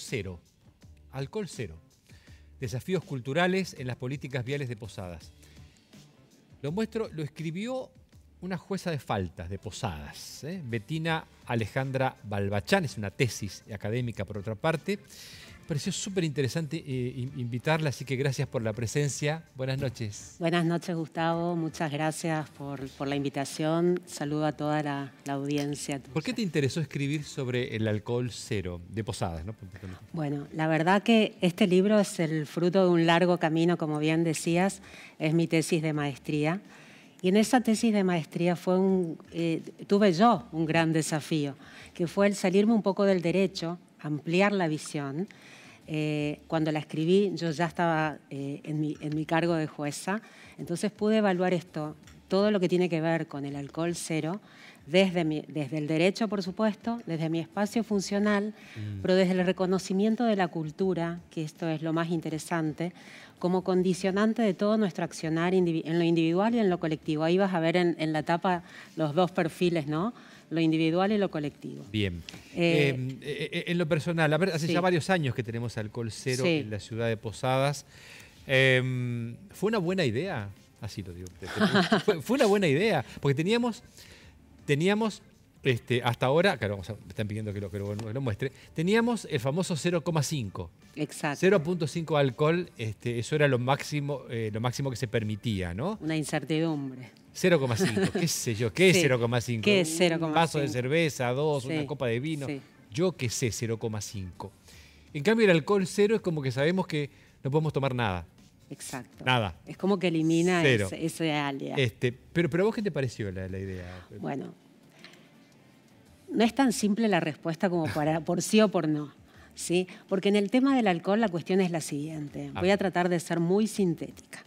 cero. Alcohol cero. Desafíos culturales en las políticas viales de Posadas. Lo muestro, lo escribió una jueza de faltas de Posadas, ¿eh? Betina Alejandra Balbachán, es una tesis académica por otra parte, pareció súper interesante eh, invitarla, así que gracias por la presencia. Buenas noches. Buenas noches, Gustavo. Muchas gracias por, por la invitación. Saludo a toda la, audiencia. ¿Por qué te interesó escribir sobre el alcohol cero de Posadas? ¿no? Bueno, la verdad que este libro es el fruto de un largo camino, como bien decías. Es mi tesis de maestría. Y en esa tesis de maestría fue un, eh, tuve yo un gran desafío, que fue el salirme un poco del derecho, ampliar la visión eh, cuando la escribí yo ya estaba eh, en, mi, cargo de jueza, entonces pude evaluar esto, todo lo que tiene que ver con el alcohol cero, desde, desde el derecho, por supuesto, desde mi espacio funcional, mm. pero desde el reconocimiento de la cultura, que esto es lo más interesante, como condicionante de todo nuestro accionar en lo individual y en lo colectivo. Ahí vas a ver en, en la tapa los dos perfiles, ¿no? lo individual y lo colectivo. Bien. Eh, eh, eh, en lo personal, a ver, hace ya varios años que tenemos alcohol cero en la ciudad de Posadas. Em, ¿Fue una buena idea? Así lo digo. fue, una buena idea, porque teníamos, teníamos este, hasta ahora, claro, me están pidiendo que lo, muestre, teníamos el famoso 0,5. Exacto. 0,5 alcohol, este, eso era lo máximo, lo máximo que se permitía, ¿no? Una incertidumbre. 0,5, qué sé yo, ¿qué es 0,5? ¿Qué 0,5? Un vaso de cerveza, dos, una copa de vino, yo qué sé, 0,5. En cambio, el alcohol cero es como que sabemos que no podemos tomar nada. Exacto. Nada. Es como que elimina ese, alias. Este, pero, pero vos, ¿qué te pareció la, la idea? Bueno, no es tan simple la respuesta como para, por sí o por no. ¿sí? Porque en el tema del alcohol la cuestión es la siguiente. Voy a tratar de ser muy sintética.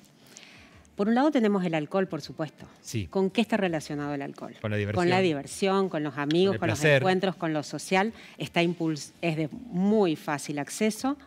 Por un lado tenemos el alcohol, por supuesto. ¿Con qué está relacionado el alcohol? Con la diversión. Con los amigos, con, los encuentros, con lo social. Está es de muy fácil acceso,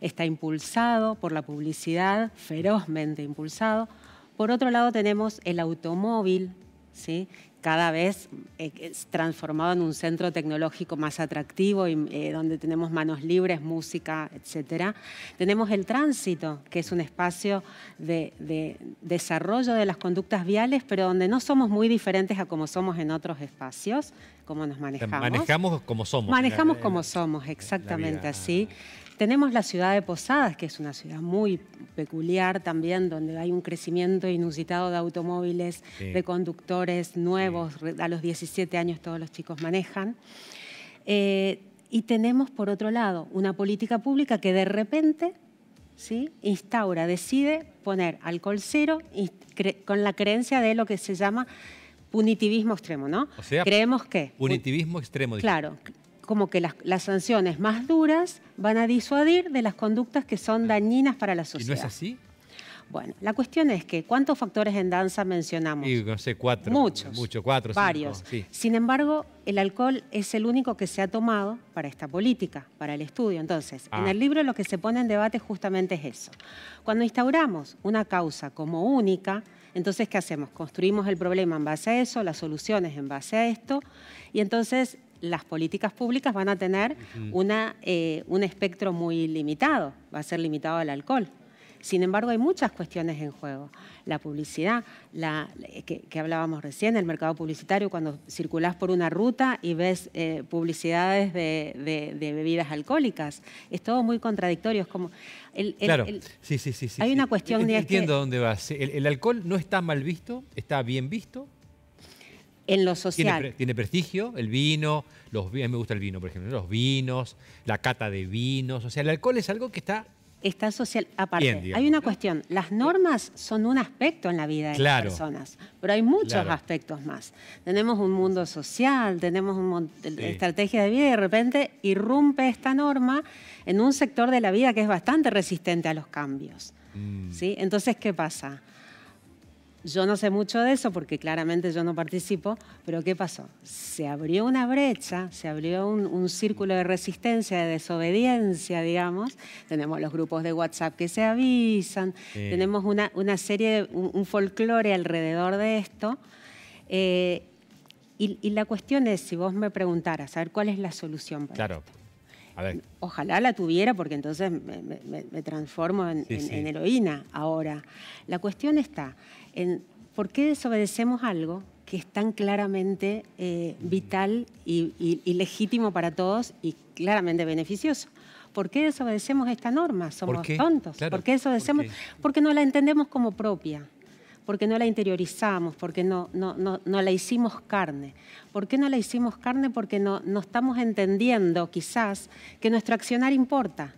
está impulsado por la publicidad, ferozmente impulsado. Por otro lado tenemos el automóvil, ¿sí? cada vez eh, transformado en un centro tecnológico más atractivo, y, eh, donde tenemos manos libres, música, etc. Tenemos el tránsito, que es un espacio de, desarrollo de las conductas viales, pero donde no somos muy diferentes a como somos en otros espacios, como nos manejamos. Manejamos como somos. Manejamos como somos, exactamente así. Tenemos la ciudad de Posadas, que es una ciudad muy peculiar también, donde hay un crecimiento inusitado de automóviles, de conductores nuevos. A los 17 años todos los chicos manejan. Eh, y tenemos, por otro lado, una política pública que de repente ¿sí? instaura, decide poner alcohol cero con la creencia de lo que se llama punitivismo extremo, ¿no? creemos que... Punitivismo extremo. Claro, como que las, sanciones más duras van a disuadir de las conductas que son dañinas para la sociedad. ¿Y no es así? Bueno, la cuestión es que ¿cuántos factores en danza mencionamos? no sé, cuatro. Muchos. Muchos, cuatro. Varios. Sin embargo, el alcohol es el único que se ha tomado para esta política, para el estudio. Entonces, en ah. el libro lo que se pone en debate justamente es eso. Cuando instauramos una causa como única, entonces, ¿qué hacemos? Construimos el problema en base a eso, las soluciones en base a esto, y entonces las políticas públicas van a tener eh, un espectro muy limitado, va a ser limitado al alcohol. Sin embargo, hay muchas cuestiones en juego. La publicidad, eh, que, hablábamos recién, el mercado publicitario, cuando circulás por una ruta y ves eh, publicidades de, bebidas alcohólicas. Es todo muy contradictorio. Es como, claro, sí, sí, sí, Hay una cuestión... Entiendo de dónde vas. El, alcohol no está mal visto, está bien visto en lo social. Tiene, prestigio el vino, los, a me gusta el vino, por ejemplo, los vinos, la cata de vinos, o sea, el alcohol es algo que está... Está social, aparte, hay una cuestión, las normas son un aspecto en la vida de las personas, pero hay muchos aspectos más. Tenemos un mundo social, tenemos una estrategia de vida y de repente irrumpe esta norma en un sector de la vida que es bastante resistente a los cambios. Mm. ¿sí? Entonces, ¿qué pasa? Yo no sé mucho de eso porque claramente yo no participo, pero ¿qué pasó? Se abrió una brecha, se abrió un, círculo de resistencia, de desobediencia, digamos. Tenemos los grupos de WhatsApp que se avisan, tenemos una, serie, un, folclore alrededor de esto. Eh, y, la cuestión es, si vos me preguntaras, a ver cuál es la solución para claro. esto Ojalá la tuviera porque entonces me, transformo en, heroína ahora. La cuestión está en por qué desobedecemos algo que es tan claramente eh, mm. vital y, legítimo para todos y claramente beneficioso. ¿Por qué desobedecemos esta norma? Somos tontos. ¿Por qué desobedecemos? Porque no la entendemos como propia porque no la interiorizamos, porque no, no, la hicimos carne. ¿Por qué no la hicimos carne? Porque no, no estamos entendiendo quizás que nuestro accionar importa.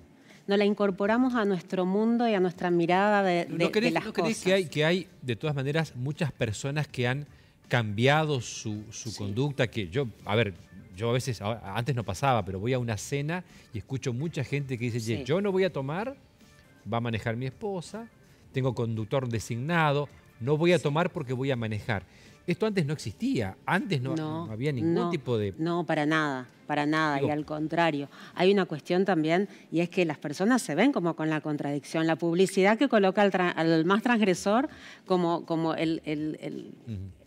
No la incorporamos a nuestro mundo y a nuestra mirada de, de, cosas. ¿no crees que hay, de todas maneras, muchas personas que han cambiado su, conducta? Que yo, a ver, yo a veces, antes no pasaba, pero voy a una cena y escucho mucha gente que dice, yo no voy a tomar, va a manejar mi esposa, tengo conductor designado, no voy a tomar porque voy a manejar. Esto antes no existía, antes no, había ningún tipo de... No, para nada, para nada, y al contrario. Hay una cuestión también, y es que las personas se ven como con la contradicción, la publicidad que coloca al, más transgresor como, como el, el,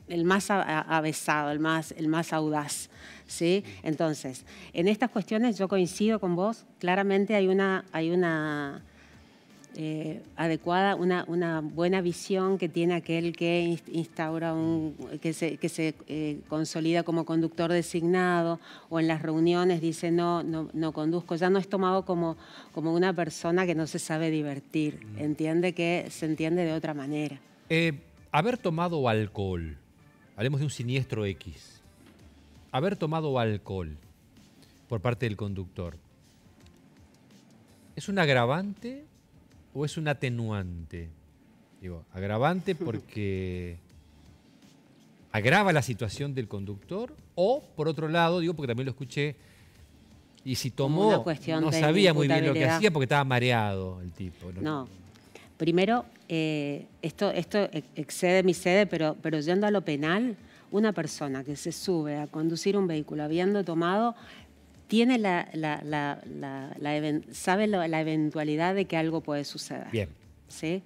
el más avesado, el más, audaz. ¿sí? Entonces, en estas cuestiones yo coincido con vos, claramente hay una... Hay una eh, adecuada, una, buena visión que tiene aquel que instaura un, que se, eh, consolida como conductor designado o en las reuniones dice no, no, conduzco, ya no es tomado como, como una persona que no se sabe divertir, mm. entiende que se entiende de otra manera. Eh, haber tomado alcohol, hablemos de un siniestro X, haber tomado alcohol por parte del conductor, ¿es un agravante o es un atenuante? Digo, agravante porque agrava la situación del conductor o, por otro lado, digo, porque también lo escuché, y si tomó, no sabía muy bien lo que hacía porque estaba mareado el tipo. No, primero, eh, esto, excede mi sede, pero, pero yendo a lo penal, una persona que se sube a conducir un vehículo habiendo tomado tiene la, sabe la eventualidad de que algo puede suceder. Bien. ¿Sí?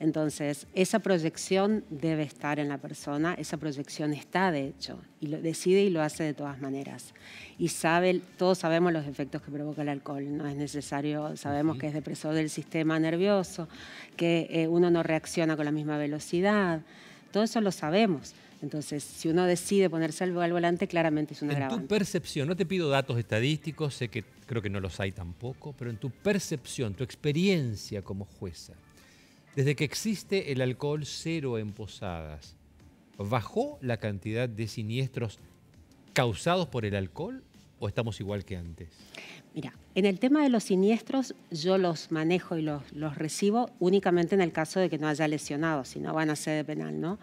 Entonces, esa proyección debe estar en la persona, esa proyección está de hecho, y lo decide y lo hace de todas maneras. Y sabe, todos sabemos los efectos que provoca el alcohol, no es necesario, sabemos que es depresor del sistema nervioso, que eh, uno no reacciona con la misma velocidad, todo eso lo sabemos. Entonces, si uno decide ponerse al, volante, claramente es una agravante. En tu percepción, no te pido datos estadísticos, sé que creo que no los hay tampoco, pero en tu percepción, tu experiencia como jueza, desde que existe el alcohol cero en Posadas, ¿bajó la cantidad de siniestros causados por el alcohol o estamos igual que antes? Mira, en el tema de los siniestros yo los manejo y los, recibo únicamente en el caso de que no haya lesionados, si no van a ser penal, ¿no?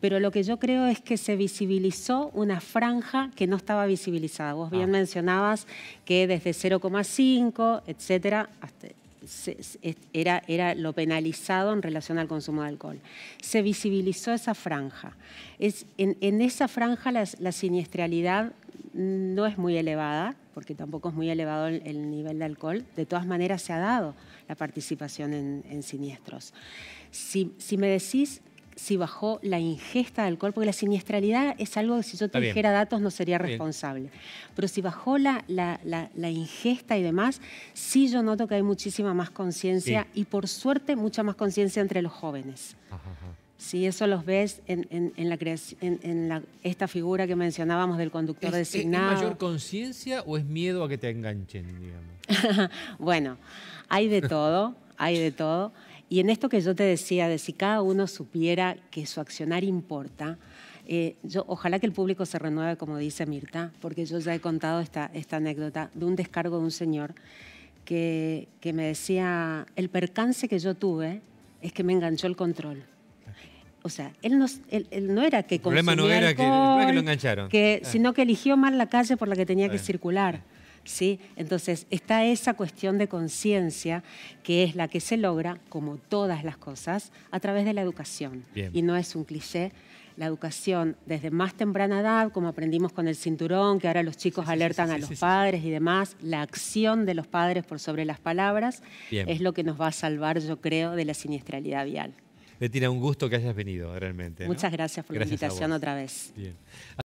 pero lo que yo creo es que se visibilizó una franja que no estaba visibilizada. Vos bien ah. mencionabas que desde 0,5, etcétera, era, era, lo penalizado en relación al consumo de alcohol. Se visibilizó esa franja. en, esa franja la, siniestralidad no es muy elevada, porque tampoco es muy elevado el, nivel de alcohol. De todas maneras, se ha dado la participación en, siniestros. si me decís si bajó la ingesta de alcohol, porque la siniestralidad es algo que si yo te dijera datos no sería responsable. Pero si bajó la, ingesta y demás, sí yo noto que hay muchísima más conciencia y por suerte mucha más conciencia entre los jóvenes. Si eso los ves en, esta figura que mencionábamos del conductor designado. ¿Es mayor conciencia o es miedo a que te enganchen, bueno, hay de todo hay de todo. Y en esto que yo te decía, de si cada uno supiera que su accionar importa, eh, yo, ojalá que el público se renueve, como dice Mirta, porque yo ya he contado esta, esta anécdota de un descargo de un señor que, que, me decía, el percance que yo tuve es que me enganchó el control. O sea, él no, era que el problema no era que, lo engancharon. Ah. sino que eligió mal la calle por la que tenía que circular. ¿sí? Entonces está esa cuestión de conciencia que es la que se logra, como todas las cosas, a través de la educación. Y no es un cliché, la educación desde más temprana edad, como aprendimos con el cinturón, que ahora los chicos alertan a los padres y demás, la acción de los padres por sobre las palabras es lo que nos va a salvar, yo creo, de la siniestralidad vial. Betina, un gusto que hayas venido realmente. Muchas gracias por la invitación otra vez. Bien.